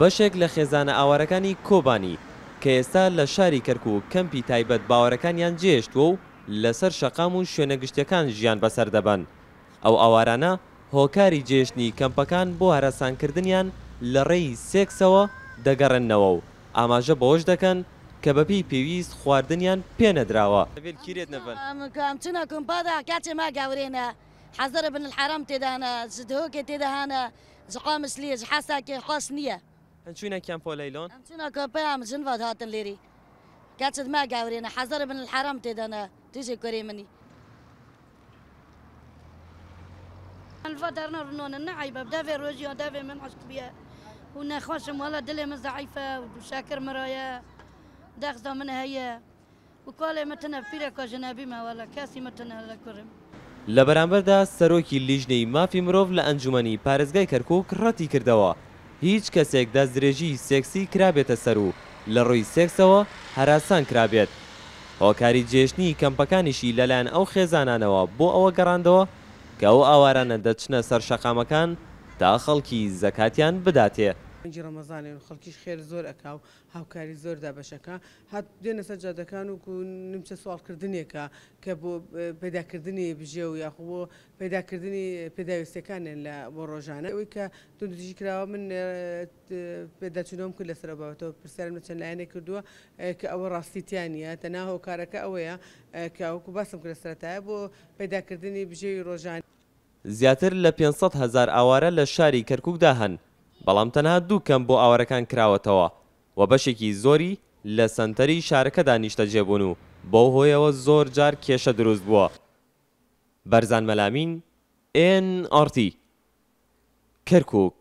بەشێک لە خێزانە ئاوارەکانی کۆبانی کە ئێستا لە شاری کەرک و کەمپی تایبەت باوەڕەکانیان جێشتوە و لەسەر شەقام و شوێنە گشتەکان ژیان بەسەر دەبەن ئەو ئاوارانە هۆکاری جێشتنی کەمپەکان بۆ هەرەسانکردنیان لە ڕێی سێکسەوە دەگەڕێنەوە و ئاماژە بەوەش دەکەن کە بەپی پێویست خواردنیان پێنەدراوە حەزرە بن الحرام تێدانە زدهۆکە تێدەهانە زقام مسلی حەساکی خۆش نییە. هنشوينا كان بوليلون هنشوينا كوبا من جنفاد هاتن ليري كاتشد ما قاورينا حذر من الحرام تدنا تيجي كوري مني الفدرنا رنون النعيبة بدا في روجي ودا في من عشق بيا ونا خوشم ولا دلي من ضعيفة وشاكر مرايا داخذة من هيا وكالي متنا فيرك جنابي ما ولا كاسي متنا لكرم لە دا سەرۆکی لیژنەی مافی مرۆڤ لە ئەنجومنی پارێزگای کەرکک ڕەتی کردەوە هیچ کەسێک دەستدرێژی سێکسی کرابێتە سەر و لە ڕووی سێکسەوە هەراسان کرابێت هۆکاری جێشتنی کەمپەکانیشی لەلایەن ئەو خێزانانەوە بۆ ئەوە گەڕاندەوە کە ئەو ئاوارانە دەچنە سەر شەقامەکان تا خەڵکی زەکاتیان بداتێ پنج ڕەمەزانێن خەڵکیش خێر زۆر ئەکا و هاوکاری زۆر دابەشەکە هات دێنە سەر جادەکان و نمچە سوالکردنێکە کە بۆ پیداکردنی بژێ و یاخ بۆ پیداکردنی پێداویستەکانن لە بۆ ڕۆژانە ئەوی کە دوندجی کراوە من پێداچنۆم کرد لەسەر بەەوەەوە پرسیارم لە چەند لایەنێ کردووە کە ئەوە ڕاستیتیانە تەنا هۆکارەکە ئەوەیە کە وەکو باسم کرد سەرتایە بۆ پیداکردنی بژێوی ڕۆژان زیاتر لە 500 هزار ئاوارە لە شاری کەرکک داهن بەڵام تەنها دوو کەم بۆ ئاوارەکان کراوەتەوە و بەشێکی زۆری لە سنتەری شارەکە دانیشتە جێبوون و بەو هۆیەوە زۆر جار کێشە دروست بووە بەرزان مەلامین NRT کرکک